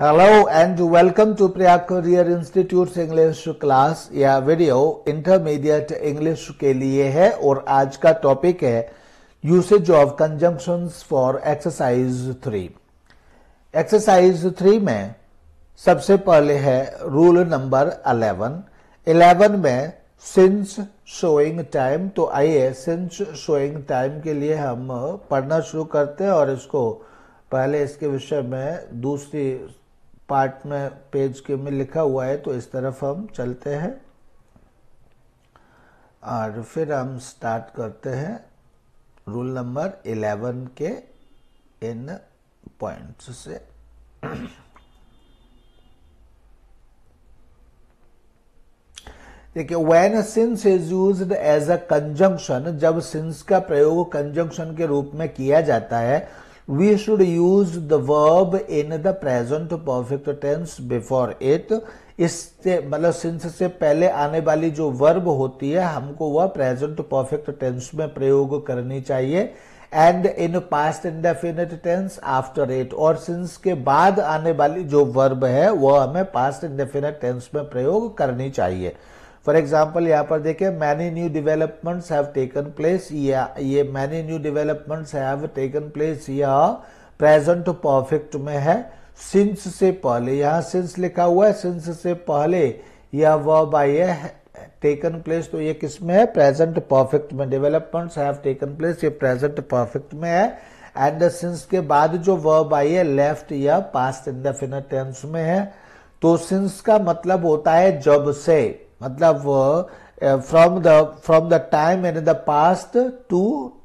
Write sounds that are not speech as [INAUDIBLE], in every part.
hello and welcome to Prayag Career Institute's English class या video intermediate English के लिए है और आज का टॉपिक है usage of conjunctions for exercise three exercise three में सबसे पहले है रूल नंबर अलेवन इलेवन में सिंस शोइंग टाइम तो आइए सिंस शोइंग टाइम के लिए हम पढ़ना शुरू करते हैं और इसको पहले इसके विषय में दूसरी पार्ट में पेज के में लिखा हुआ है तो इस तरफ हम चलते हैं और फिर हम स्टार्ट करते हैं रूल नंबर इलेवन के इन पॉइंट्स से देखिए when since is use as a conjunction जब सिंस का प्रयोग कंजंक्शन के रूप में किया जाता है we should use the verb in the present perfect tense before it इससे मतलब सिंस से पहले आने वाली जो वर्ब होती है हमको वह प्रेजेंट परफेक्ट टेंस में प्रयोग करनी चाहिए and in past indefinite tense after it और सिंस के बाद आने वाली जो वर्ब है वह हमें पास्ट इंडेफिनेट टेंस में प्रयोग करनी चाहिए फॉर एग्जाम्पल यहाँ पर देखे many new developments have taken place या ये many new developments have taken place यह प्रेजेंट परफेक्ट में है सिंस से पहले यहाँ सिंस लिखा हुआ है सिंस से पहले यह वर्ब आई है टेकन प्लेस तो ये किसमें है प्रेजेंट परफेक्ट में डेवलपमेंट्स हैव टेकन प्लेस ये प्रेजेंट परफेक्ट में है एंड सिंस के बाद जो वर्ब आई है लेफ्ट या पास्ट इंडेफिनेट टेंस में है तो सिंस का मतलब होता है जब से मतलब from the from the time and in the past to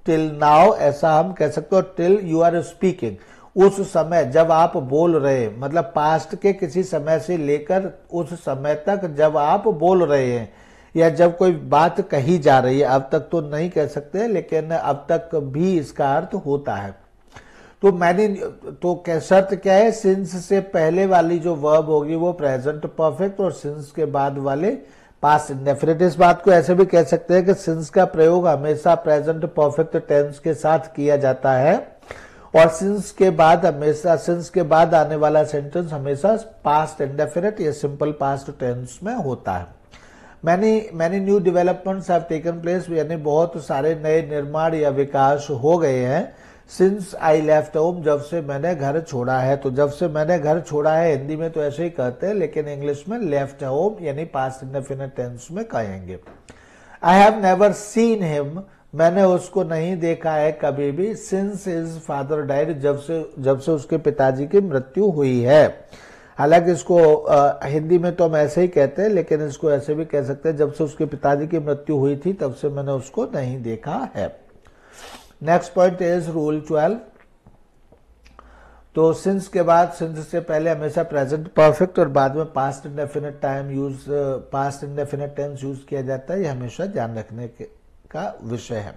till now ऐसा हम कह सकते हो टिल यू आर स्पीकिंग उस समय जब आप बोल रहे मतलब पास्ट के किसी समय से लेकर उस समय तक जब आप बोल रहे हैं या जब कोई बात कही जा रही है अब तक तो नहीं कह सकते लेकिन अब तक भी इसका अर्थ होता है तो मैंने तो क्या शर्त क्या है सिंस से पहले वाली जो वर्ब होगी वो प्रेजेंट परफेक्ट और सिंस के बाद वाले पास इंडेफिनिट इस बात को ऐसे भी कह सकते हैं कि सिंस का प्रयोग हमेशा प्रेजेंट परफेक्ट टेंस के साथ किया जाता है और सिंस के बाद हमेशा सिंस के बाद आने वाला सेंटेंस हमेशा पास्ट इंडेफिनिट या सिंपल पास्ट टेंस में होता है many many new developments have taken place यानी बहुत सारे नए निर्माण या विकास हो गए हैं सिंस आई लेफ्ट होम जब से मैंने घर छोड़ा है तो जब से मैंने घर छोड़ा है हिंदी में तो ऐसे ही कहते हैं लेकिन इंग्लिश में लेफ्ट होम यानी पास्ट इंडेफिनेट टेंस में कहेंगे I have never seen him मैंने उसको नहीं देखा है कभी भी सिंस इज फादर डाइड जब से जब से उसके पिताजी की मृत्यु हुई है हालांकि इसको आ, हिंदी में तो हम ऐसे ही कहते हैं लेकिन इसको ऐसे भी कह सकते हैं जब से उसके पिताजी की मृत्यु हुई थी तब से मैंने उसको नहीं देखा है next point is rule twelve तो सिंस के बाद सिंस से पहले हमेशा प्रेजेंट परफेक्ट और बाद में past indefinite time use past indefinite tense use किया जाता है ये हमेशा ध्यान रखने के, का विषय है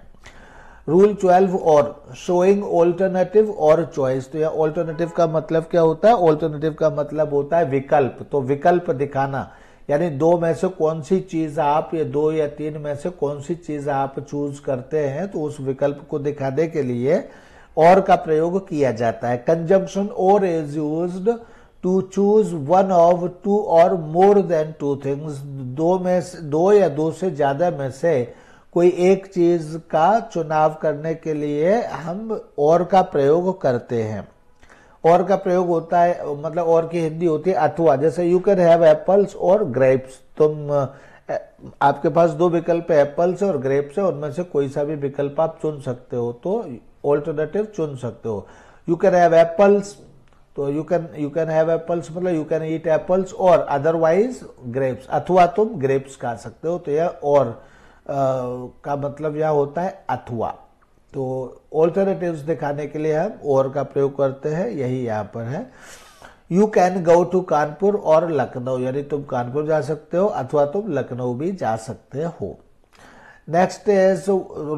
रूल ट्वेल्व और शोइंग ऑल्टरनेटिव और चॉइस तो यह ऑल्टरनेटिव का मतलब क्या होता है ऑल्टरनेटिव का मतलब होता है विकल्प तो विकल्प दिखाना यानी दो में से कौन सी चीज आप या दो या तीन में से कौन सी चीज आप चूज करते हैं तो उस विकल्प को दिखाने के लिए और का प्रयोग किया जाता है कंजम्पशन और is use to choose one of two और मोर देन टू थिंग्स दो में से दो या दो से ज्यादा में से कोई एक चीज का चुनाव करने के लिए हम और का प्रयोग करते हैं और का प्रयोग होता है मतलब और की हिंदी होती है अथवा जैसे यू कैन हैव एप्पल्स और ग्रेप्स तुम आपके पास दो विकल्प है एप्पल्स और ग्रेप्स है उनमें से कोई सा भी विकल्प आप चुन सकते हो तो ऑल्टरनेटिव चुन सकते हो यू कैन हैव एप्पल्स तो you can you can have apples मतलब यू कैन ईट एप्पल्स और अदरवाइज ग्रेप्स अथवा तुम ग्रेप्स खा सकते हो तो यह और आ, का मतलब यह होता है अथवा तो ऑल्टरनेटिव्स दिखाने के लिए हम और का प्रयोग करते हैं यही यहाँ पर है you can go to Kanpur और लखनऊ यानी तुम कानपुर जा सकते हो अथवा तुम लखनऊ भी जा सकते हो next is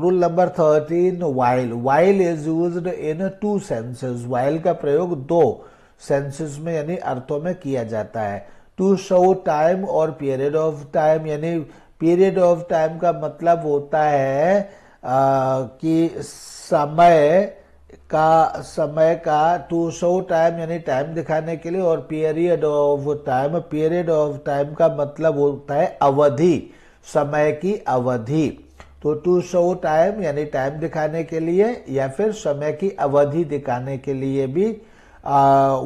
rule number thirteen while while is use in two senses while का प्रयोग दो सेंसेस में यानी अर्थों में किया जाता है टू शो टाइम और पीरियड ऑफ टाइम यानी पीरियड ऑफ टाइम का मतलब होता है कि समय का समय का टू शो टाइम यानी टाइम दिखाने के लिए और period of time period of time का मतलब होता है अवधि समय की अवधि तो टू शो टाइम यानी टाइम दिखाने के लिए या फिर समय की अवधि दिखाने के लिए भी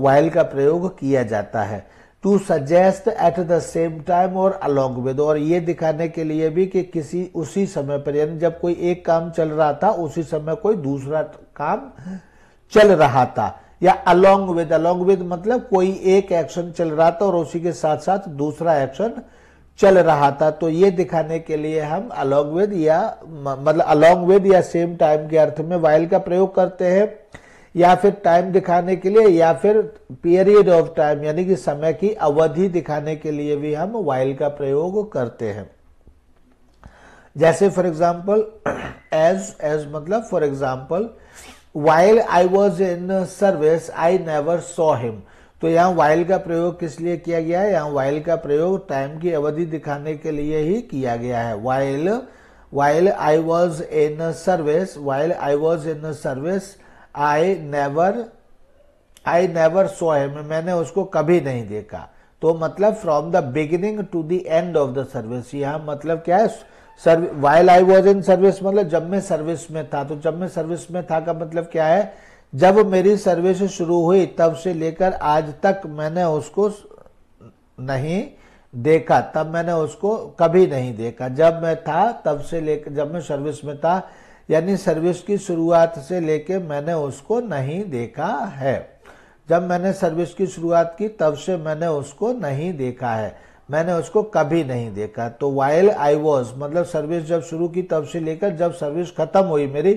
वाइल का प्रयोग किया जाता है to suggest at the same time और अलोंग विद और ये दिखाने के लिए भी कि किसी उसी समय पर यानी जब कोई एक काम चल रहा था उसी समय कोई दूसरा काम चल रहा था या अलोंग विद अलोंग विद मतलब कोई एक एक्शन चल रहा था और उसी के साथ साथ दूसरा एक्शन चल रहा था तो ये दिखाने के लिए हम अलोंग विद या मतलब अलोंग विद या सेम टाइम के अर्थ में वाइल का प्रयोग करते हैं या फिर टाइम दिखाने के लिए या फिर पीरियड ऑफ टाइम यानी कि समय की अवधि दिखाने के लिए भी हम वाइल का प्रयोग करते हैं जैसे फॉर एग्जाम्पल एज एज मतलब for example while I was in service I never saw him तो यहाँ वाइल का प्रयोग किस लिए किया गया है यहाँ वाइल का प्रयोग टाइम की अवधि दिखाने के लिए ही किया गया है while while I was in service while I was in service I never I never saw him मैंने उसको कभी नहीं देखा तो मतलब from the beginning to the end of the service यहाँ मतलब क्या है while I was in service मतलब जब मैं सर्विस में था तो जब मैं सर्विस में था का मतलब क्या है जब मेरी सर्विस शुरू हुई तब से लेकर आज तक मैंने उसको नहीं देखा तब मैंने उसको कभी नहीं देखा जब मैं था तब से लेकर जब मैं सर्विस में था यानी सर्विस की शुरुआत से लेके मैंने उसको नहीं देखा है जब मैंने सर्विस की शुरुआत की तब से मैंने उसको नहीं देखा है मैंने उसको कभी नहीं देखा तो वाइल आई वॉज मतलब सर्विस जब शुरू की तब से लेकर जब सर्विस खत्म हुई मेरी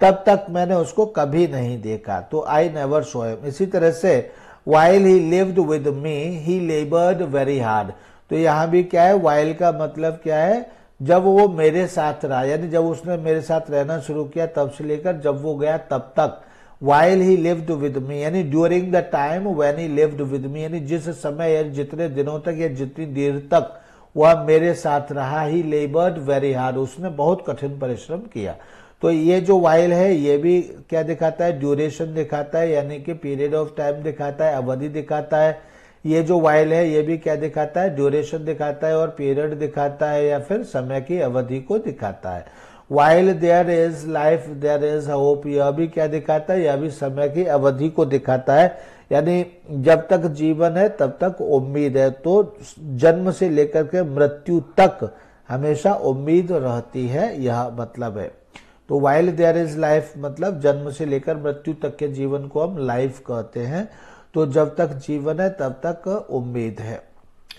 तब तक मैंने उसको कभी नहीं देखा तो आई नेवर सो एम इसी तरह से while he lived with me he laboured very hard तो यहां भी क्या है वाइल का मतलब क्या है जब वो मेरे साथ रहा यानी जब उसने मेरे साथ रहना शुरू किया तब से लेकर जब वो गया तब तक while he lived with me यानी during the time when he lived with me यानी जिस समय या जितने दिनों तक या जितनी देर तक वह मेरे साथ रहा ही लेबर्ड वेरी हार्ड उसने बहुत कठिन परिश्रम किया तो ये जो वाइल है ये भी क्या दिखाता है ड्यूरेशन दिखाता है यानी कि पीरियड ऑफ टाइम दिखाता है अवधि दिखाता है ये जो वायल है ये भी क्या दिखाता है ड्यूरेशन दिखाता है और पीरियड दिखाता है या फिर समय की अवधि को दिखाता है while there is life there is hope यह भी क्या दिखाता है यह भी समय की अवधि को दिखाता है यानी जब तक जीवन है तब तक उम्मीद है तो जन्म से लेकर के मृत्यु तक हमेशा उम्मीद रहती है यह मतलब है तो वाइल देयर इज लाइफ मतलब जन्म से लेकर मृत्यु तक के जीवन को हम लाइफ कहते हैं तो जब तक जीवन है तब तक उम्मीद है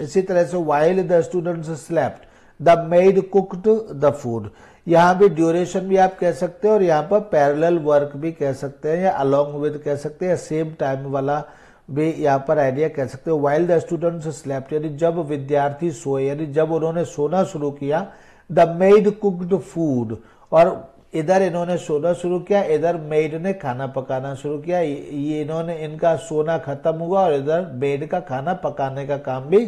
इसी तरह से while the students slept the maid cooked the food यहां भी ड्यूरेशन भी आप कह सकते हैं और यहां पर पैरेलल वर्क भी कह सकते हैं या अलोंग विद कह सकते हैं सेम टाइम वाला भी यहाँ पर आइडिया कह सकते हो वाइल द स्टूडेंट्स स्लेप्ट यानी जब विद्यार्थी सोए यानी जब उन्होंने सोना शुरू किया द मेड कुकड फूड और इधर इन्होंने सोना शुरू किया इधर मेड ने खाना पकाना शुरू किया ये इन्होंने इनका सोना खत्म हुआ और इधर मेड का खाना पकाने का काम भी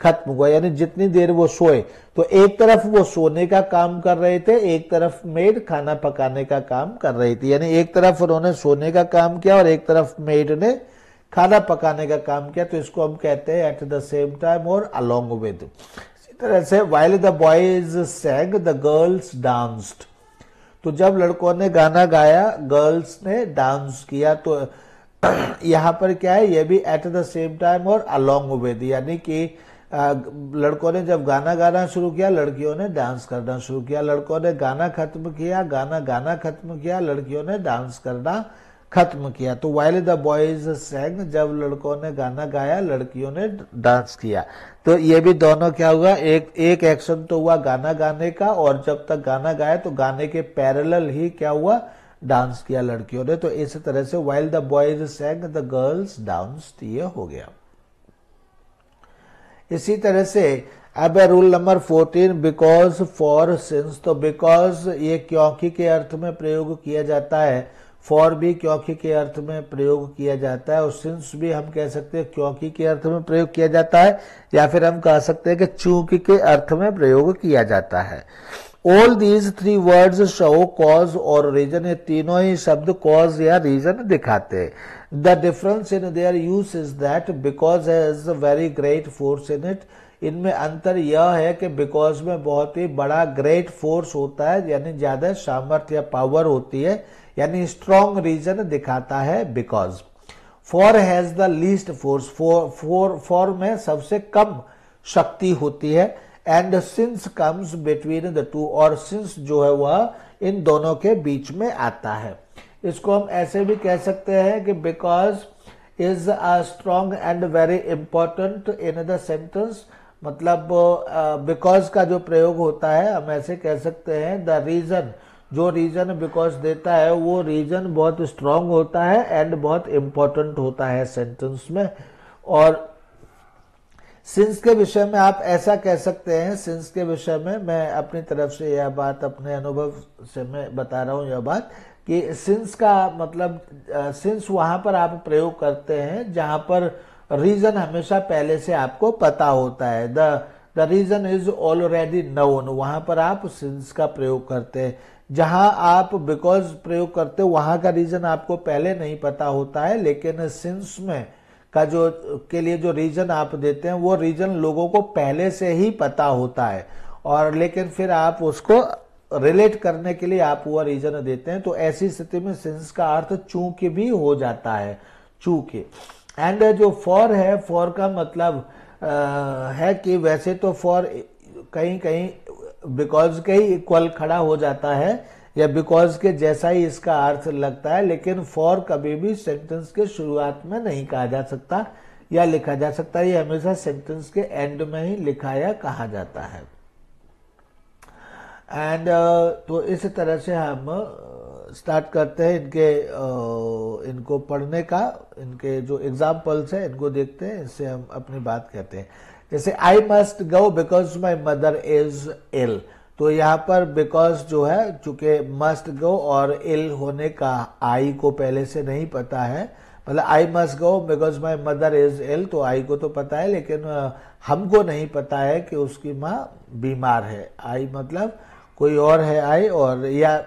खत्म हुआ यानी जितनी देर वो सोए तो एक तरफ वो सोने का काम कर रहे थे एक तरफ मेड खाना पकाने का काम कर रही थी यानी एक तरफ उन्होंने सोने का काम किया और एक तरफ मेड ने खाना पकाने का काम किया तो इसको हम कहते हैं एट द सेम टाइम और अलोंग विद इसी तरह से while the boys sang the girls danced तो जब लड़कों ने गाना गाया गर्ल्स ने डांस किया तो [CLEARS THROAT] यहाँ पर क्या है ये भी एट द सेम टाइम और अलोंग विद यानी कि लड़कों ने जब गाना गाना शुरू किया लड़कियों ने डांस करना शुरू किया लड़कों ने गाना खत्म किया गाना गाना खत्म किया लड़कियों ने डांस करना खत्म किया तो वाइल द बॉयज सेंग जब लड़कों ने गाना गाया लड़कियों ने डांस किया तो ये भी दोनों क्या हुआ एक एक एक्शन तो हुआ गाना गाने का और जब तक गाना गाया तो गाने के पैरेलल ही क्या हुआ डांस किया लड़कियों ने तो इस तरह से while the boys sang the girls dance ये हो गया इसी तरह से अब rule number fourteen because for since तो बिकॉज ये क्योंकि के अर्थ में प्रयोग किया जाता है फॉर भी क्योंकि के अर्थ में प्रयोग किया जाता है और सिंस भी हम कह सकते हैं क्योंकि के अर्थ में प्रयोग किया जाता है या फिर हम कह सकते हैं कि चूंकि के अर्थ में प्रयोग किया जाता है all these three words show cause और रीजन ये तीनों ही शब्द कॉज या रीजन दिखाते हैं the difference in their use is that because has very great force in it इनमें अंतर यह है कि बिकॉज में बहुत ही बड़ा ग्रेट फोर्स होता है यानी ज्यादा सामर्थ्य या पावर होती है यानी स्ट्रॉन्ग रीजन दिखाता है because for has the least force for for for में सबसे कम शक्ति होती है and since comes between the two और सिंस जो है वह इन दोनों के बीच में आता है इसको हम ऐसे भी कह सकते हैं कि because is a strong and very important in the sentence मतलब बिकॉज uh, का जो प्रयोग होता है हम ऐसे कह सकते हैं द रीजन जो रीज़न बिकॉज देता है वो रीज़न बहुत स्ट्रांग होता है एंड बहुत इंपॉर्टेंट होता है सेंटेंस में और सिंस के विषय में आप ऐसा कह सकते हैं सिंस के विषय में मैं अपनी तरफ से यह बात अपने अनुभव से मैं बता रहा हूँ यह बात कि सिंस का मतलब सिंस वहाँ पर आप प्रयोग करते हैं जहाँ पर रीज़न हमेशा पहले से आपको पता होता है the the reason is already known वहाँ पर आप सिंस का प्रयोग करते हैं जहां आप बिकॉज प्रयोग करते हो वहां का रीजन आपको पहले नहीं पता होता है लेकिन सिंस में का जो के लिए जो रीजन आप देते हैं वो रीजन लोगों को पहले से ही पता होता है और लेकिन फिर आप उसको रिलेट करने के लिए आप वो रीजन देते हैं तो ऐसी स्थिति में सिंस का अर्थ चूंकि भी हो जाता है चूंकि एंड जो फॉर है फॉर का मतलब आ, है कि वैसे तो फॉर कहीं कहीं बिकॉज के ही इक्वल खड़ा हो जाता है या बिकॉज के जैसा ही इसका अर्थ लगता है लेकिन फॉर कभी भी सेंटेंस के शुरुआत में नहीं कहा जा सकता या लिखा जा सकता है ये हमेशा सेंटेंस के एंड में ही लिखा या कहा जाता है एंड uh, तो इस तरह से हम स्टार्ट uh, करते हैं इनके uh, इनको पढ़ने का इनके जो एग्जाम्पल्स हैं इनको देखते हैं इससे हम अपनी बात कहते हैं जैसे I must go because my mother is ill तो यहाँ पर बिकॉज जो है चूंकि मस्ट गो और इल होने का आई को पहले से नहीं पता है मतलब I must go because my mother is ill तो आई को तो पता है लेकिन हमको नहीं पता है कि उसकी माँ बीमार है आई मतलब कोई और है आई और या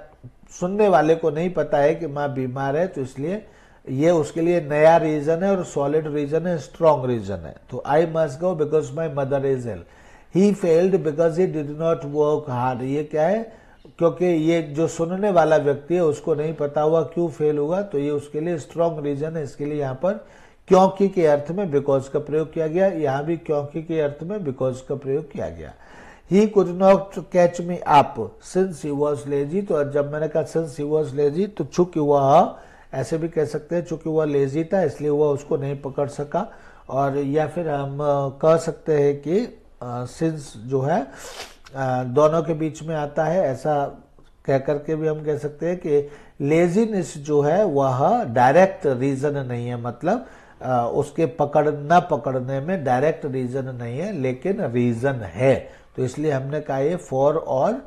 सुनने वाले को नहीं पता है कि माँ बीमार है तो इसलिए ये उसके लिए नया रीजन है और सॉलिड रीजन है स्ट्रॉन्ग रीजन है तो I must go because my mother is help he failed because he did not work hard ये क्या है क्योंकि ये जो सुनने वाला व्यक्ति है उसको नहीं पता हुआ क्यों फेल हुआ तो ये उसके लिए स्ट्रांग रीजन है इसके लिए यहाँ पर क्योंकि के अर्थ में बिकॉज का प्रयोग किया गया यहाँ भी क्योंकि के अर्थ में बिकॉज का प्रयोग किया गया he could not catch me up since he was lazy तो जब मैंने कहा सिंस ही वॉज लेजी तो चुक हुआ ऐसे भी कह सकते हैं चूंकि वह लेजी था इसलिए वह उसको नहीं पकड़ सका और या फिर हम कह सकते हैं कि सिंस जो है दोनों के बीच में आता है ऐसा कह करके भी हम कह सकते हैं कि लेजीनेस जो है वह डायरेक्ट रीज़न नहीं है मतलब उसके पकड़ न पकड़ने में डायरेक्ट रीज़न नहीं है लेकिन रीज़न है तो इसलिए हमने कहा ये फॉर और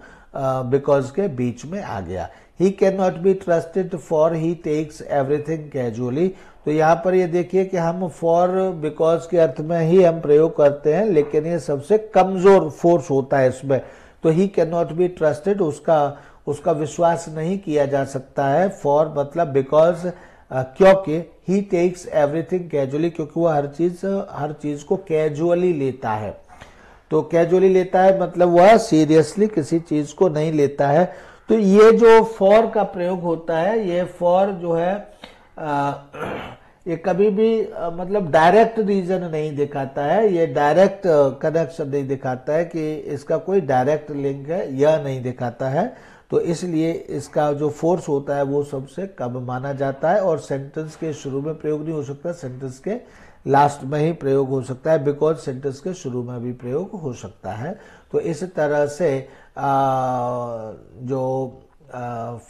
बिकॉज के बीच में आ गया he can not be trusted for he takes everything casually तो यहाँ पर ये देखिए कि हम फॉर बिकॉज के अर्थ में ही हम प्रयोग करते हैं लेकिन ये सबसे कमजोर फोर्स होता है इसमें तो he can not be trusted उसका उसका विश्वास नहीं किया जा सकता है फॉर मतलब बिकॉज क्योंकि ही टेक्स एवरीथिंग कैजुअली क्योंकि वह हर चीज हर चीज को कैजुअली लेता है तो कैजुअली लेता है मतलब वह सीरियसली किसी चीज को नहीं लेता है तो ये जो फॉर का प्रयोग होता है ये फॉर जो है आ, ये कभी भी आ, मतलब डायरेक्ट रीजन नहीं दिखाता है ये डायरेक्ट कनेक्शन नहीं दिखाता है कि इसका कोई डायरेक्ट लिंक है यह नहीं दिखाता है तो इसलिए इसका जो फोर्स होता है वो सबसे कम माना जाता है और सेंटेंस के शुरू में प्रयोग नहीं हो सकता सेंटेंस के लास्ट में ही प्रयोग हो सकता है बिकॉज सेंटेंस के शुरू में भी प्रयोग हो सकता है तो इस तरह से जो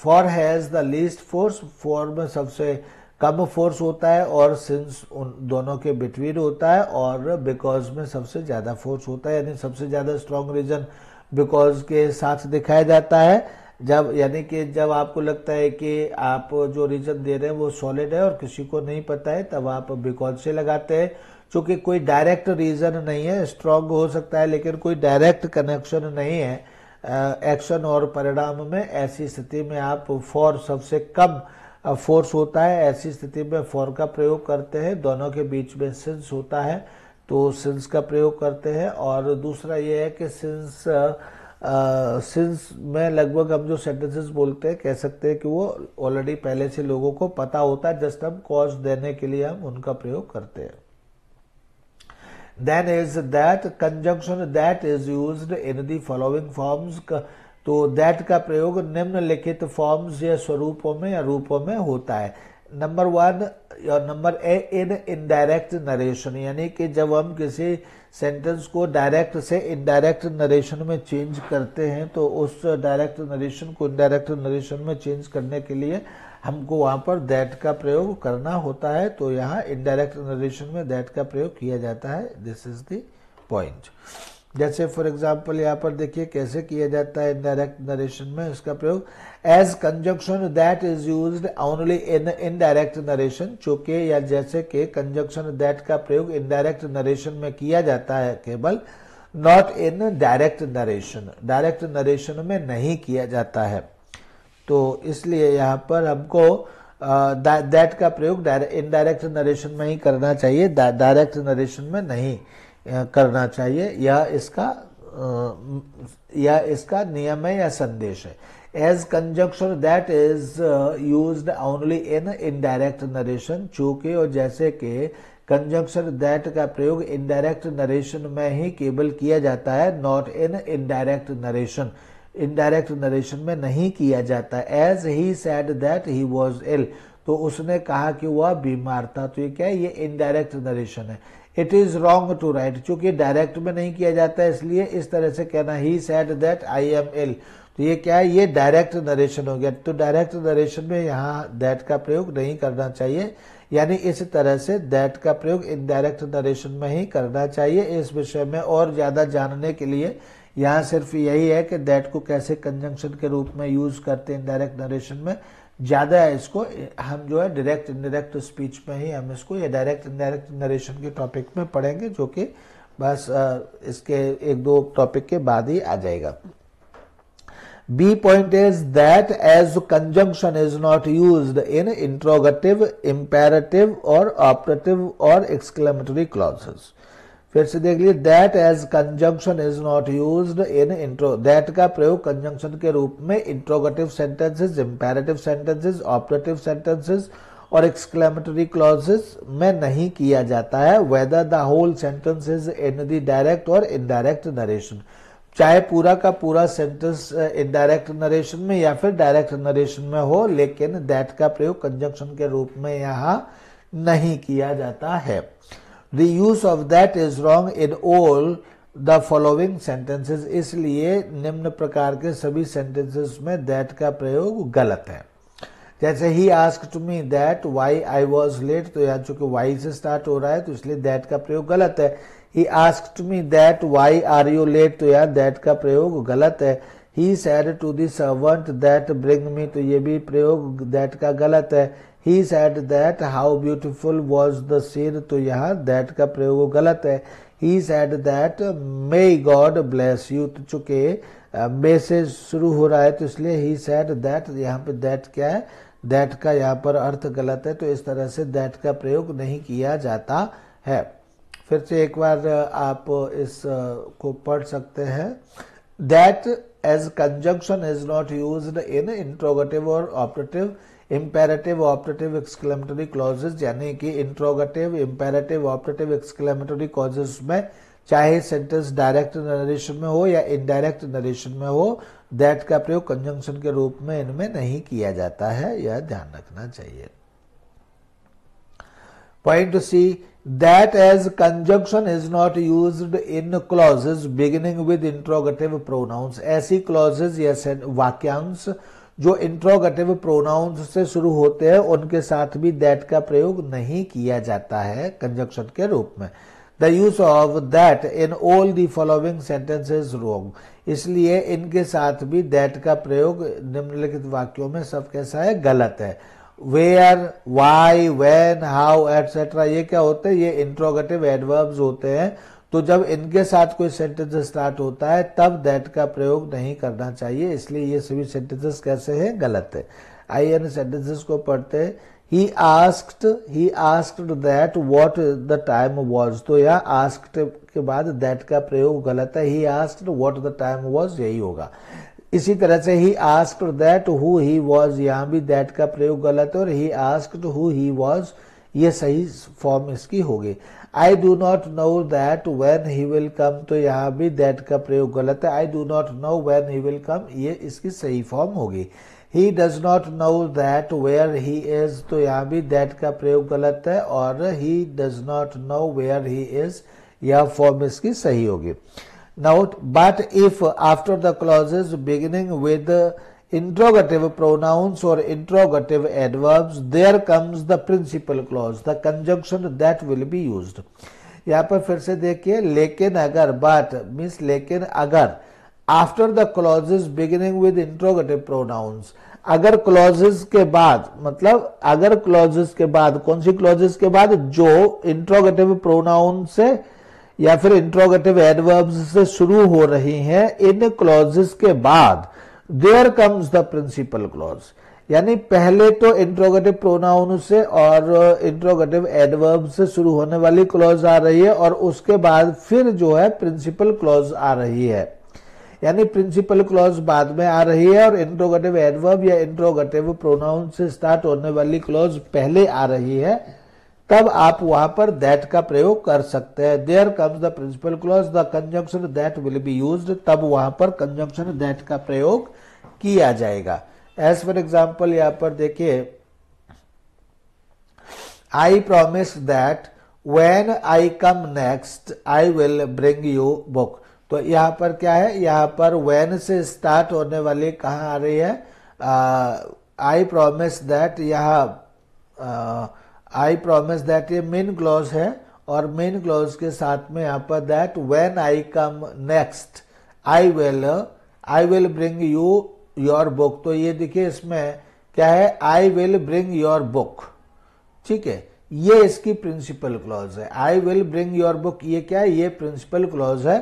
for has the least force for में सबसे कम फोर्स होता है और सिंस उन दोनों के बिटवीन होता है और बिकॉज में सबसे ज़्यादा फोर्स होता है यानी सबसे ज़्यादा स्ट्रॉन्ग रीजन बिकॉज के साथ दिखाया जाता है जब यानी कि जब आपको लगता है कि आप जो रीजन दे रहे हैं वो सॉलिड है और किसी को नहीं पता है तब आप बिकॉज से लगाते हैं चूँकि कोई डायरेक्ट रीज़न नहीं है स्ट्रॉन्ग हो सकता है लेकिन कोई डायरेक्ट कनेक्शन नहीं है एक्शन और परिणाम में ऐसी स्थिति में आप फॉर सबसे कम फोर्स होता है ऐसी स्थिति में फोर का प्रयोग करते हैं दोनों के बीच में सिंस होता है तो सिंस का प्रयोग करते हैं और दूसरा ये है कि सिंस सिंस में लगभग हम जो सेंटेंसेस बोलते हैं कह सकते हैं कि वो ऑलरेडी पहले से लोगों को पता होता है जस्ट हम कॉज देने के लिए हम उनका प्रयोग करते हैं then is that conjunction that is used in the following forms तो दैट का प्रयोग निम्नलिखित फॉर्म्स या स्वरूपों में या रूपों में होता है नंबर वन या number A in indirect narration यानी कि जब हम किसी सेंटेंस को डायरेक्ट से इनडायरेक्ट नरेशन में चेंज करते हैं तो उस डायरेक्ट नरेशन को इनडायरेक्ट नरेशन में चेंज करने के लिए हमको वहाँ पर दैट का प्रयोग करना होता है तो यहाँ इनडायरेक्ट नरेशन में दैट का प्रयोग किया जाता है दिस इज द पॉइंट जैसे फॉर एग्जाम्पल यहाँ पर देखिए कैसे किया जाता है इनडायरेक्ट नरेशन में इसका प्रयोग as conjunction that is use only in indirect narration चूंकि या जैसे कि कंजक्शन दैट का प्रयोग इनडायरेक्ट नरेशन में किया जाता है केवल not in direct narration direct narration में नहीं किया जाता है तो इसलिए यहाँ पर हमको दैट का प्रयोग इनडायरेक्ट नरेशन में ही करना चाहिए डायरेक्ट नरेशन में नहीं करना चाहिए यह इसका यह इसका नियम है या संदेश है as conjunction that is use only in indirect narration चूंकि और जैसे कि कंजक्शन दैट का प्रयोग इनडायरेक्ट नरेशन में ही केवल किया जाता है not in indirect narration indirect narration में नहीं किया जाता as he said that he was ill तो उसने कहा कि वह बीमार था तो ये क्या है ये इनडायरेक्ट नरेशन है it is wrong to write चूंकि डायरेक्ट में नहीं किया जाता है इसलिए इस तरह से कहना he said that I am ill तो ये क्या है ये डायरेक्ट नरेशन हो गया तो डायरेक्ट नरेशन में यहाँ दैट का प्रयोग नहीं करना चाहिए यानी इस तरह से दैट का प्रयोग इनडायरेक्ट नरेशन में ही करना चाहिए इस विषय में और ज़्यादा जानने के लिए यहाँ सिर्फ यही है कि दैट को कैसे कंजंक्शन के रूप में यूज करते हैं इनडायरेक्ट नरेशन में ज़्यादा है इसको हम जो है डायरेक्ट इनडायरेक्ट स्पीच में ही हम इसको ये डायरेक्ट इनडायरेक्ट नरेशन के टॉपिक में पढ़ेंगे जो कि बस इसके एक दो टॉपिक के बाद ही आ जाएगा B point is that as conjunction is not use in interrogative imperative और ऑपरेटिव और एक्सक्लेमेटरी क्लॉजेस फिर से देख लीजिए that as conjunction is not use in intro that का प्रयोग कंजंक्शन के रूप में interrogative sentences imperative sentences optative sentences और एक्सक्लेमेटरी क्लॉजेस में नहीं किया जाता है whether the whole sentence is in the direct और इनडायरेक्ट नरेशन चाहे पूरा का पूरा सेंटेंस इनडायरेक्ट नरेशन में या फिर डायरेक्ट नरेशन में हो लेकिन दैट का प्रयोग कंजंक्शन के रूप में यहां नहीं किया जाता है the use of that is wrong in all the following sentences इसलिए निम्न प्रकार के सभी सेंटेंसेस में दैट का प्रयोग गलत है जैसे he asked me that why I was late तो यहाँ चूंकि वाई से स्टार्ट हो रहा है तो इसलिए दैट का प्रयोग गलत है he asked me that why are you late तो यहाँ दैट का प्रयोग गलत है he said to the servant that bring me तो ये भी प्रयोग दैट का गलत है he said that how beautiful was the सिर तो यहाँ दैट का प्रयोग गलत है he said that may God bless you तो चूँकि मे से शुरू हो रहा है तो इसलिए ही सेड दैट यहाँ पे दैट क्या है दैट का यहाँ पर अर्थ गलत है तो इस तरह से दैट का प्रयोग नहीं किया जाता है फिर से एक बार आप इस को पढ़ सकते हैं that as conjunction is not use in interrogative और optative imperative optative exclamatory clauses यानी कि interrogative imperative optative exclamatory clauses में चाहे सेंटेंस डायरेक्ट नरेशन में हो या इनडायरेक्ट नरेशन में हो दैट का प्रयोग कंजंक्शन के रूप में इनमें नहीं किया जाता है यह ध्यान रखना चाहिए point C that as conjunction is not use in clauses beginning with interrogative pronouns ऐसी क्लॉजेज या वाक्यांश जो इंट्रोगेटिव प्रोनाउंस से शुरू होते हैं उनके साथ भी दैट का प्रयोग नहीं किया जाता है कंजक्शन के रूप में the use of that in all the following sentences wrong इसलिए इनके साथ भी दैट का प्रयोग निम्नलिखित वाक्यों में सब कैसा है गलत है where why when how etcetera ये क्या होते हैं ये इंट्रोगेटिव एडवर्ब्स होते हैं तो जब इनके साथ कोई सेंटेंस स्टार्ट होता है तब दैट का प्रयोग नहीं करना चाहिए इसलिए ये सभी सेंटेंसेस कैसे हैं गलत है आई एन सेंटेंसेस को पढ़ते हैं he asked he asked that what the time was तो यह आस्क्ड के बाद दैट का प्रयोग गलत है he asked what the time was यही होगा इसी तरह से he asked that who he was यहां भी दैट का प्रयोग गलत है और he asked who he was ये सही फॉर्म इसकी होगी I do not know that when he will come तो यहाँ भी दैट का प्रयोग गलत है I do not know when he will come ये इसकी सही फॉर्म होगी ही does not know that where he is तो यहाँ भी दैट का प्रयोग गलत है और he does not know where he is यह फॉर्म इसकी सही होगी note but if after the is beginning with interrogative pronouns और interrogative adverbs there comes the principal clause the conjunction that will be used यहाँ पर फिर से देखिए लेकिन अगर बट मीन्स लेकिन अगर after the clauses beginning with interrogative pronouns अगर क्लॉजेज के बाद मतलब अगर क्लॉजेज के बाद कौन सी क्लॉजेज के बाद जो इंट्रोगेटिव प्रोनाउन से या फिर इंट्रोगेटिव एडवर्ब्स से शुरू हो रही हैं इन क्लॉजेज के बाद there comes the principal clause यानी पहले तो इंट्रोगेटिव प्रोनाउन से और इंट्रोगेटिव uh, एडवर्ब से शुरू होने वाली क्लॉज आ रही है और उसके बाद फिर जो है प्रिंसिपल क्लॉज आ रही है यानी प्रिंसिपल क्लॉज बाद में आ रही है और इंट्रोगेटिव एडवर्ब या इंट्रोगेटिव प्रोनाउन से स्टार्ट होने वाली क्लॉज पहले आ रही है तब आप वहां पर दैट का प्रयोग कर सकते हैं there comes the principal clause the conjunction that will be use तब वहां पर कंजंक्शन दैट का प्रयोग किया जाएगा एज फॉर एग्जाम्पल यहां पर देखिए I promise that when I come next I will bring you book तो यहां पर क्या है यहां पर वेन से स्टार्ट होने वाली कहा आ रही है आई प्रोमिस दैट यहाँ uh, आई प्रोमिस दैट ये मेन क्लॉज है और मेन क्लॉज के साथ में यहाँ पर that when I come next I will I will bring you your book तो ये देखिए इसमें क्या है I will bring your book ठीक है ये इसकी प्रिंसिपल क्लॉज है I will bring your book ये क्या है ये प्रिंसिपल क्लॉज है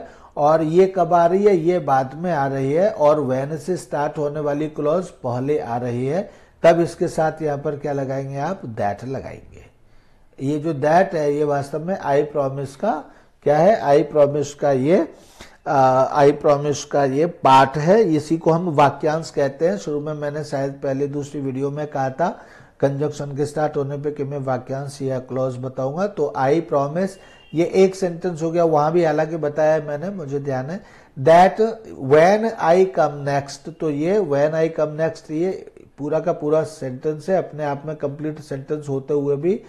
और ये कब आ रही है ये बाद में आ रही है और वैन से स्टार्ट होने वाली क्लॉज पहले आ रही है तब इसके साथ यहाँ पर क्या लगाएंगे आप दैट लगाएंगे ये जो दैट है ये वास्तव में आई प्रॉमिस का क्या है आई प्रॉमिस का ये आई प्रॉमिस का ये पार्ट है इसी को हम वाक्यांश कहते हैं शुरू में मैंने शायद पहले दूसरी वीडियो में कहा था कंजक्शन के स्टार्ट होने पे कि मैं वाक्यांश या क्लॉज बताऊंगा तो आई प्रॉमिस ये एक सेंटेंस हो गया वहां भी हालांकि बताया मैंने मुझे ध्यान है that when I come next तो ये वैन आई कम नेक्स्ट ये पूरा का पूरा सेंटेंस है अपने आप में कंप्लीट सेंटेंस होते हुए भी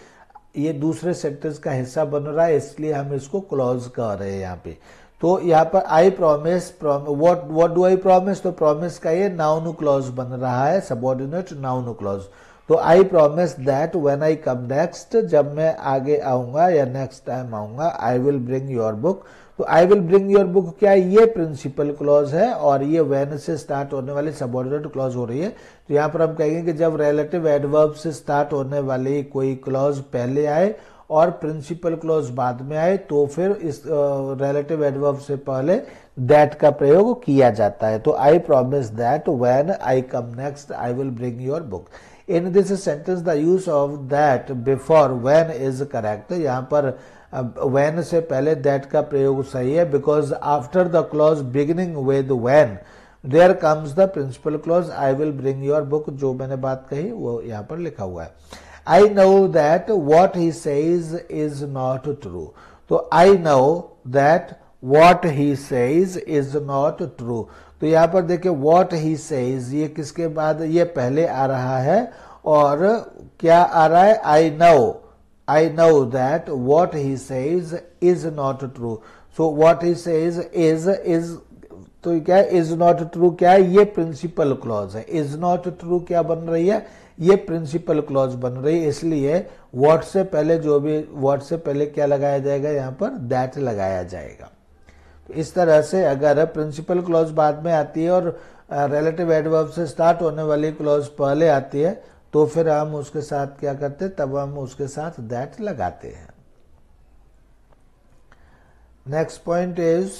ये दूसरे सेंटेंस का हिस्सा बन रहा है इसलिए हम इसको क्लॉज कर रहे हैं यहाँ पे तो यहाँ पर I promise what what do I promise तो प्रोमिस का ये नाउन क्लॉज बन रहा है सबॉर्डिनेट नाउन क्लॉज तो I promise that when I come next जब मैं आगे आऊंगा या नेक्स्ट टाइम आऊंगा I will bring your book तो I will bring your book क्या ये प्रिंसिपल क्लॉज है और ये वैन से स्टार्ट होने वाली सबॉर्डिनेट क्लॉज हो रही है तो यहाँ पर हम कहेंगे कि जब रिलेटिव एडवर्ब से स्टार्ट होने वाली कोई क्लॉज पहले आए और प्रिंसिपल क्लॉज बाद में आए तो फिर इस रिलेटिव एडवर्ब से पहले दैट का प्रयोग किया जाता है तो I promise that when I come next I will bring your book in this sentence the use of that before when is correct यहाँ पर वैन से पहले दैट का प्रयोग सही है because after the clause beginning with when there comes the principal clause I will bring your book जो मैंने बात कही वो यहाँ पर लिखा हुआ है I know that what he says is not true तो I know that what he says is not true तो यहाँ पर देखिए वॉट ही सेज ये किसके बाद ये पहले आ रहा है और क्या आ रहा है I know I know that what he says is not true so what he says is is तो क्या इज नॉट ट्रू क्या है ये प्रिंसिपल क्लॉज है इज नॉट ट्रू क्या बन रही है ये प्रिंसिपल क्लॉज बन रही है इसलिए वॉट से पहले जो भी वॉट से पहले क्या लगाया जाएगा यहां पर दैट लगाया जाएगा इस तरह से अगर प्रिंसिपल क्लॉज बाद में आती है और रिलेटिव एडवर्ब से स्टार्ट होने वाली क्लॉज पहले आती है तो फिर हम उसके साथ क्या करते तब हम उसके साथ दैट लगाते हैं नेक्स्ट पॉइंट इज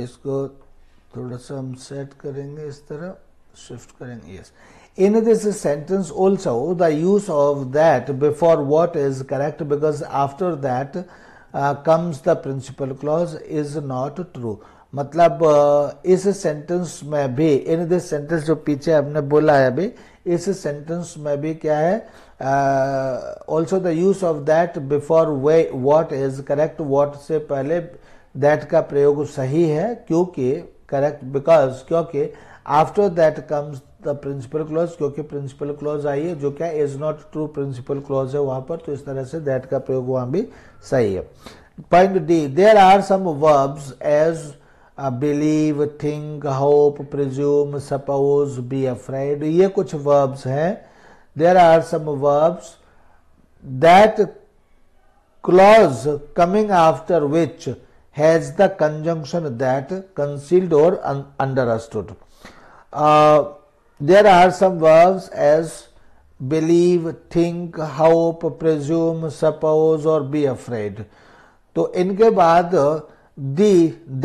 इसको थोड़ा सा हम सेट करेंगे इस तरह शिफ्ट करेंगे yes in this sentence also the use of that before what is correct because after that comes the principal clause is not true मतलब uh, इस सेंटेंस में भी इन दिस सेंटेंस जो पीछे हमने बोला है अभी इस सेंटेंस में भी क्या है also the use of that before way what is correct what से पहले दैट का प्रयोग सही है क्योंकि करेक्ट बिकॉज क्योंकि after that comes the principal clause क्योंकि प्रिंसिपल क्लॉज आई है जो क्या is not true principal clause है वहां पर तो इस तरह से दैट का प्रयोग वहां भी सही है point D there are some verbs as believe think hope presume suppose be afraid ये कुछ वर्ब्स हैं there are some verbs that clause coming after which has the conjunction that concealed और understood there are some verbs as believe think hope presume suppose और be afraid तो इनके बाद the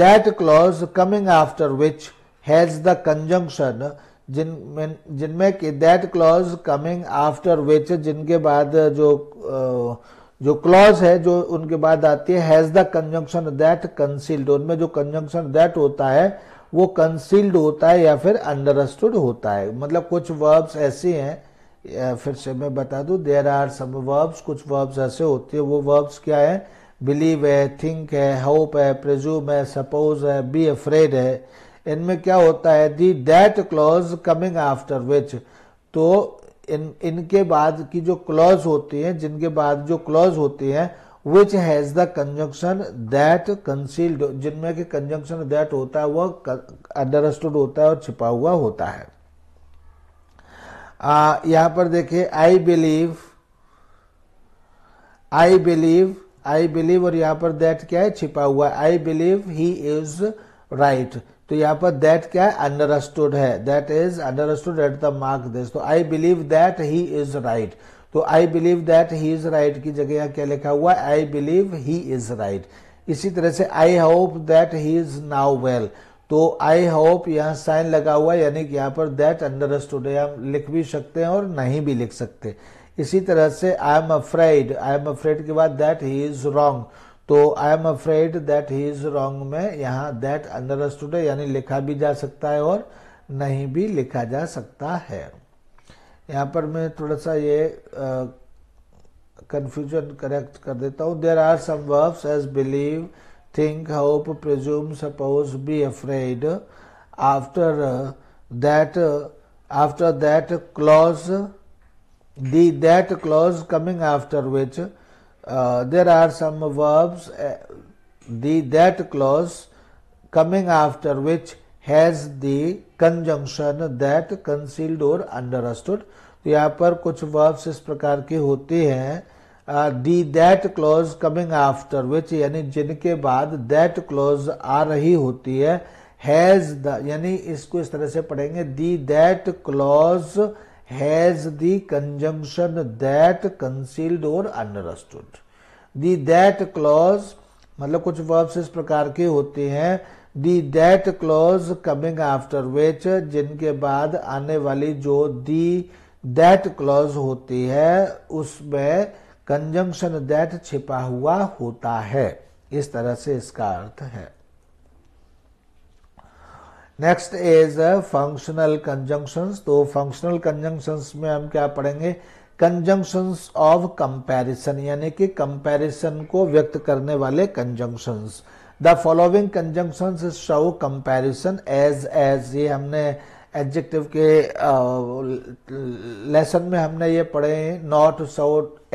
that clause coming after which has the conjunction जिनमें जिनमें कि that clause coming after which जिनके बाद जो uh, जो क्लॉज है जो उनके बाद आती है has the conjunction that concealed उनमें जो कंजंक्शन दैट होता है वो कंसील्ड होता है या फिर अंडरस्टूड होता है मतलब कुछ वर्ब्स ऐसे हैं फिर से मैं बता दूं देर आर सम वर्ब्स कुछ वर्ब्स ऐसे होते हैं वो वर्ब्स क्या है बिलीव है थिंक है होप है प्रिज्यूम है सपोज है बी अफ्रेड है इनमें क्या होता है the that clause coming after which तो इन इनके बाद की जो क्लॉज होते हैं जिनके बाद जो क्लॉज होते हैं which has the conjunction that concealed जिनमें के कंजंक्शन दैट होता है वह अंडरस्टूड होता है और छिपा हुआ होता है आ, यहां पर देखे I believe I believe I believe और यहां पर दैट क्या है छिपा हुआ I believe he is right तो यहाँ पर दैट क्या है अंडरस्टूड है that is understood at the mark this तो I believe that he is right तो I believe that he is right की जगह क्या लिखा हुआ I believe he is right इसी तरह से I hope that he is now well तो आई होप यहाँ साइन लगा हुआ यानी कि यहाँ पर दैट अंडरस्टूड है हम लिख भी सकते हैं और नहीं भी लिख सकते इसी तरह से I am afraid I am afraid के बाद दैट ही इज रॉन्ग तो I am afraid that he is wrong में यहाँ दैट अंडर है यानी लिखा भी जा सकता है और नहीं भी लिखा जा सकता है यहाँ पर मैं थोड़ा सा ये कन्फ्यूजन करेक्ट कर देता हूँ there are some verbs as believe think hope presume suppose be afraid after that after that clause the that clause coming after which uh, there are some verbs uh, the that clause coming after which has the conjunction that concealed or understood तो यहाँ पर कुछ verbs इस प्रकार के होते हैं the that clause coming after which यानी जिनके बाद दैट क्लॉज आ रही होती है हैज द यानी इसको इस तरह से पढ़ेंगे the that clause has the conjunction that concealed और अंडरस्टूड दी दैट क्लॉज मतलब कुछ वर्ब्स इस प्रकार के होते हैं the that clause coming after which जिनके बाद आने वाली जो दी दैट क्लॉज होती है उसमें कंजंक्शन दैट छिपा हुआ होता है इस तरह से इसका अर्थ है नेक्स्ट इज फंक्शनल कंजंक्शंस तो फंक्शनल कंजंक्शंस में हम क्या पढ़ेंगे कंजंक्शंस ऑफ कंपैरिजन यानी कि कंपैरिजन को व्यक्त करने वाले conjunctions the following conjunctions show comparison as as ये हमने एडजेक्टिव के लेसन uh, में हमने ये पढ़े not so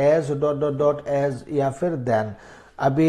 as dot dot dot as या फिर देन अभी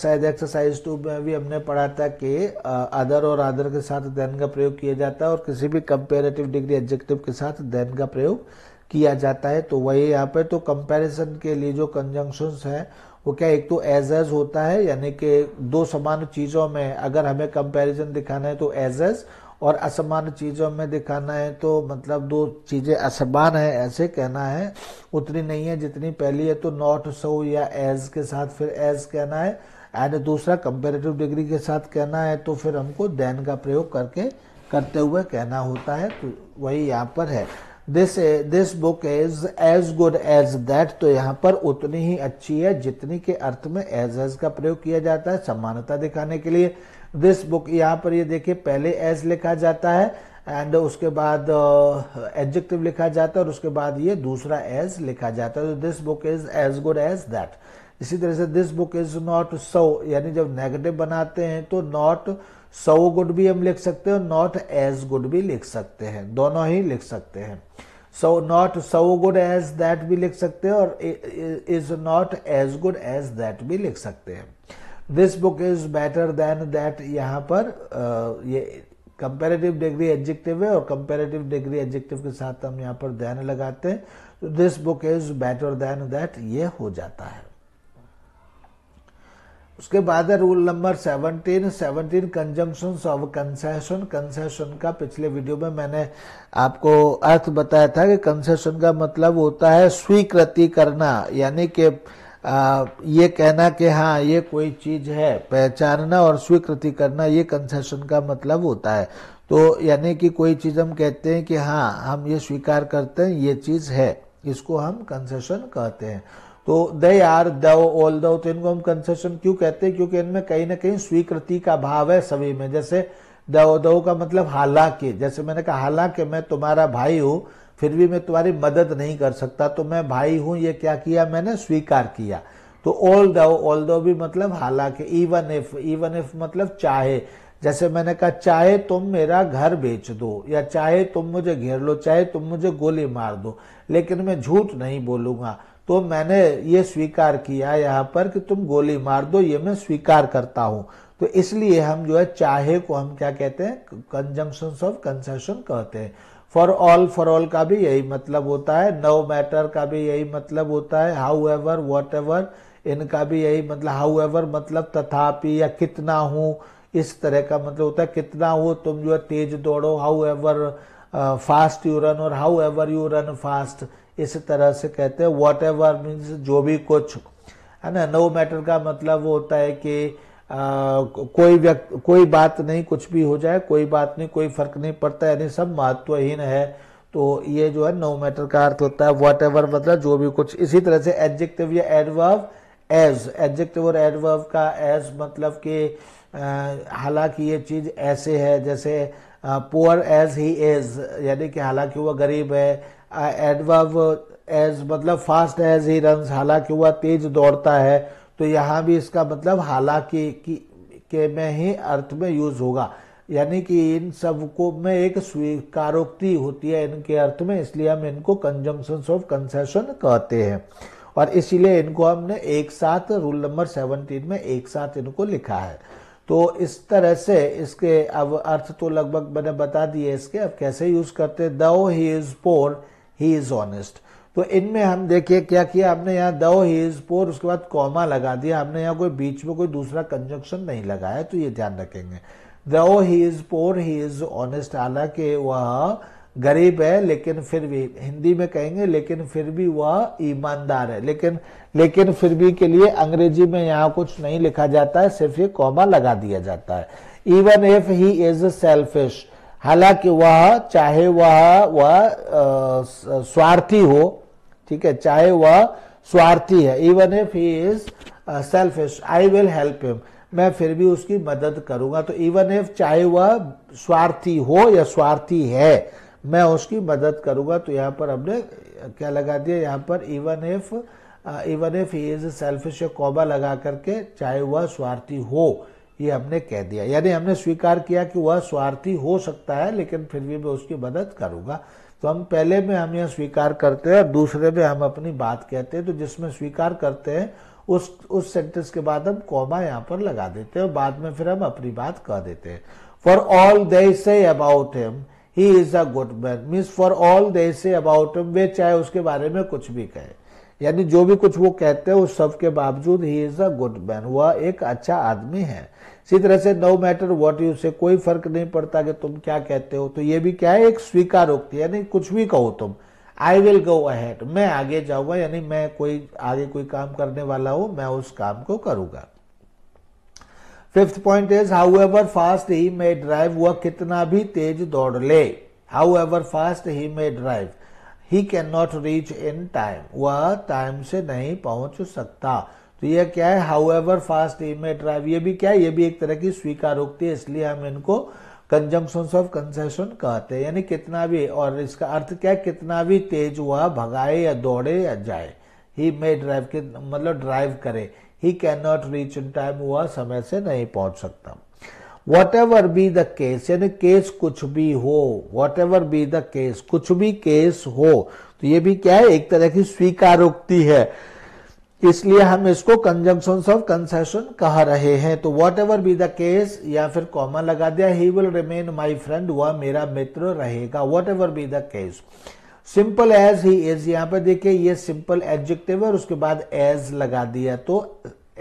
शायद एक्सरसाइज टू में भी हमने पढ़ा था कि अदर और अदर के साथ देन का प्रयोग किया जाता है और किसी भी कंपेरेटिव डिग्री एडजेक्टिव के साथ देन का प्रयोग किया जाता है तो वही यहाँ पे तो कंपैरिजन के लिए जो कंजंक्शंस हैं वो क्या एक तो एज एज होता है यानी कि दो समान चीज़ों में अगर हमें कंपैरिजन दिखाना है तो एज एज और असमान चीज़ों में दिखाना है तो मतलब दो चीज़ें असमान है ऐसे कहना है उतनी नहीं है जितनी पहली है तो नॉट सो या एज के साथ फिर एज कहना है एंड दूसरा कंपेरेटिव डिग्री के साथ कहना है तो फिर हमको दैन का प्रयोग करके करते हुए कहना होता है तो वही यहाँ पर है this this book is as good as that तो यहाँ पर उतनी ही अच्छी है जितनी के अर्थ में एज एज का प्रयोग किया जाता है समानता दिखाने के लिए दिस बुक यहाँ पर ये देखिए पहले एज लिखा जाता है एंड उसके बाद एडजेक्टिव uh, लिखा जाता है और उसके बाद ये दूसरा एज लिखा जाता है तो this book is as good as that इसी तरह से this book is not so यानी जब नेगेटिव बनाते हैं तो नॉट सो गुड भी हम लिख सकते हैं और नॉट एज गुड भी लिख सकते हैं दोनों ही लिख सकते हैं so not so good as that भी लिख सकते हैं और is not as good as that भी लिख सकते हैं this book is better than that यहाँ पर ये कंपेरेटिव डिग्री एडजेक्टिव है और कंपेरेटिव डिग्री एडजेक्टिव के साथ हम यहाँ पर दैन लगाते हैं तो this book is better than that ये हो जाता है उसके बाद है rule number seventeen seventeen conjunction of concession concession का पिछले वीडियो में मैंने आपको अर्थ बताया था कि कंसेशन का मतलब होता है स्वीकृति करना यानी कि आ, ये कहना कि हाँ ये कोई चीज़ है पहचानना और स्वीकृति करना ये कंसेशन का मतलब होता है तो यानी कि कोई चीज़ हम कहते हैं कि हाँ हम ये स्वीकार करते हैं ये चीज़ है इसको हम कंसेशन कहते हैं तो दे आर ऑल दो तो इनको हम कंसेशन क्यों कहते हैं क्योंकि इनमें कहीं ना कहीं स्वीकृति का भाव है सभी में जैसे दव दव का मतलब हालांकि जैसे मैंने कहा हालांकि मैं तुम्हारा भाई हूँ फिर भी मैं तुम्हारी मदद नहीं कर सकता तो मैं भाई हूं ये क्या किया मैंने स्वीकार किया तो ऑल दो ऑल दो भी मतलब हालांकि इवन इफ इवन इफ मतलब चाहे जैसे मैंने कहा चाहे तुम मेरा घर बेच दो या चाहे तुम मुझे घेर लो चाहे तुम मुझे गोली मार दो लेकिन मैं झूठ नहीं बोलूंगा तो मैंने ये स्वीकार किया यहाँ पर कि तुम गोली मार दो ये मैं स्वीकार करता हूं तो इसलिए हम जो है चाहे को हम क्या कहते हैं कंजम्पशन ऑफ कंसेशन कहते हैं फॉर ऑल फॉर ऑल का भी यही मतलब होता है नो no मैटर का भी यही मतलब होता है हाउ एवर वॉट एवर इनका भी यही मतलब हाउ एवर मतलब तथापि या कितना हूं इस तरह का मतलब होता है कितना हो तुम जो है तेज दौड़ो however fast you run और however you run fast इस तरह से कहते हैं वॉट एवर मीन्स जो भी कुछ है ना नो मैटर का मतलब होता है कि कोई व्यक्ति कोई बात नहीं कुछ भी हो जाए कोई बात नहीं कोई फर्क नहीं पड़ता यानी सब महत्वहीन है तो ये जो है नो मैटर का अर्थ होता है वॉट एवर मतलब जो भी कुछ इसी तरह से एडजेक्टिव या एडवर्व एज एडजेक्टिव और एडवर्व का एज मतलब कि हालांकि ये चीज ऐसे है जैसे पुअर एज ही इज यानी कि हालांकि वह गरीब है एडवर्व एज मतलब फास्ट एज ही रन हालांकि वह तेज दौड़ता है तो यहाँ भी इसका मतलब हालांकि के में ही अर्थ में यूज होगा यानी कि इन सब को में एक स्वीकारोक्ति होती है इनके अर्थ में इसलिए हम इनको कंजम्पशन ऑफ कंसेशन कहते हैं और इसीलिए इनको हमने एक साथ रूल नंबर सेवनटीन में एक साथ इनको लिखा है तो इस तरह से इसके अब अर्थ तो लगभग मैंने बता दिए इसके अब कैसे यूज करते though he is poor he is honest तो इनमें हम देखिए क्या किया हमने यहाँ दो ही इज पोर उसके बाद कॉमा लगा दिया हमने यहाँ कोई बीच में कोई दूसरा कंजक्शन नहीं लगाया तो ये ध्यान रखेंगे though he is poor he is honest हालांकि वह गरीब है लेकिन फिर भी हिंदी में कहेंगे लेकिन फिर भी वह ईमानदार है लेकिन लेकिन फिर भी के लिए अंग्रेजी में यहाँ कुछ नहीं लिखा जाता है सिर्फ ये कॉमा लगा दिया जाता है even if he is selfish हालांकि वह चाहे वह वह स्वार्थी हो ठीक है चाहे वह स्वार्थी है even if he is selfish I will help him मैं फिर भी उसकी मदद करूंगा तो इवन इफ चाहे वह स्वार्थी हो या स्वार्थी है मैं उसकी मदद करूंगा तो यहाँ पर हमने uh, क्या लगा दिया यहाँ पर even if even if he is selfish या लगा करके चाहे वह स्वार्थी हो ये हमने कह दिया यानी हमने स्वीकार किया कि वह स्वार्थी हो सकता है लेकिन फिर भी मैं उसकी मदद करूंगा तो हम पहले में हम यह स्वीकार करते हैं और दूसरे में हम अपनी बात कहते हैं तो जिसमें स्वीकार करते हैं उस उस सेंटेंस के बाद हम कॉमा यहाँ पर लगा देते हैं और बाद में फिर हम अपनी बात कह देते हैं for all they say about him he is a good man means for all they say about him वे चाहे उसके बारे में कुछ भी कहे यानी जो भी कुछ वो कहते हैं उस सब के बावजूद he is a good man वह एक अच्छा आदमी है इसी तरह से नो मैटर वॉट यू से कोई फर्क नहीं पड़ता कि तुम क्या कहते हो तो ये भी क्या है एक उक्ति यानी कुछ भी कहो तुम आई विल गो अहेड मैं आगे जाऊंगा यानी मैं कोई आगे कोई काम करने वाला हूं मैं उस काम को करूंगा fifth point is however fast he may drive वह कितना भी तेज दौड़ ले however fast he may drive he can not reach in time वह टाइम से नहीं पहुंच सकता तो यह क्या है however fast he may drive ये भी क्या है ये भी एक तरह की स्वीकारोक्ति है इसलिए हम इनको कंजम्पन ऑफ कंसेशन कहते हैं यानी कितना भी और इसका अर्थ क्या है कितना भी तेज हुआ भगाए या दौड़े या जाए ही मे ड्राइव के मतलब ड्राइव करे he can not reach in time हुआ समय से नहीं पहुंच सकता whatever be the case यानी केस कुछ भी हो whatever be the case कुछ भी केस हो तो ये भी क्या है एक तरह की स्वीकारोक्ति है इसलिए हम इसको कंजंक्शन ऑफ कंसेशन कह रहे हैं तो whatever be the case या फिर कॉमा लगा दिया he will remain my friend वह मेरा मित्र रहेगा whatever be the case simple as he is यहां पे देखिए ये सिंपल एडजेक्टिव है और उसके बाद एज लगा दिया तो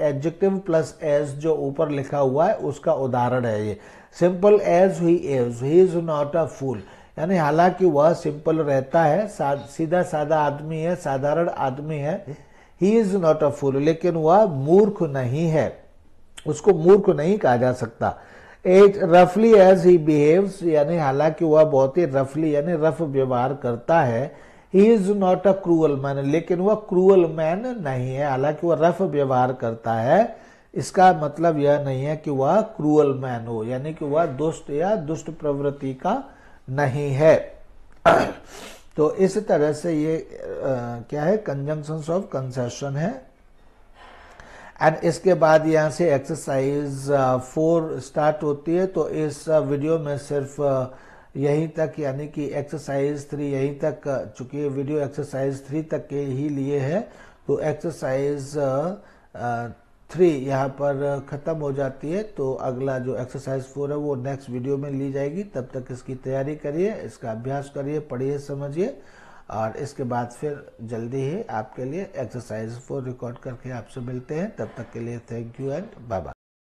एडजेक्टिव प्लस एज जो ऊपर लिखा हुआ है उसका उदाहरण है ये simple as he is he is not a fool यानी हालांकि वह सिंपल रहता है सीधा साधा आदमी है साधारण आदमी है ही इज नॉट अ फूल लेकिन वह मूर्ख नहीं है उसको मूर्ख नहीं कहा जा सकता एज रफली एज ही बिहेव यानी हालांकि वह बहुत ही रफली यानी रफ व्यवहार करता है ही is not a cruel man लेकिन वह क्रूअल मैन नहीं है हालांकि वह रफ व्यवहार करता है इसका मतलब यह नहीं है कि वह क्रूअल मैन हो यानी कि वह दुष्ट या दुष्ट प्रवृत्ति का नहीं है तो इस तरह से ये आ, क्या है कंजंक्शन ऑफ कंसेशन है एंड इसके बाद यहाँ से एक्सरसाइज फोर स्टार्ट होती है तो इस वीडियो में सिर्फ यहीं तक यानी कि एक्सरसाइज थ्री यहीं तक चूंकि वीडियो एक्सरसाइज थ्री तक के ही लिए है तो एक्सरसाइज थ्री यहाँ पर ख़त्म हो जाती है तो अगला जो एक्सरसाइज फोर है वो नेक्स्ट वीडियो में ली जाएगी तब तक इसकी तैयारी करिए इसका अभ्यास करिए पढ़िए समझिए और इसके बाद फिर जल्दी ही आपके लिए एक्सरसाइज फोर रिकॉर्ड करके आपसे मिलते हैं तब तक के लिए thank you and bye bye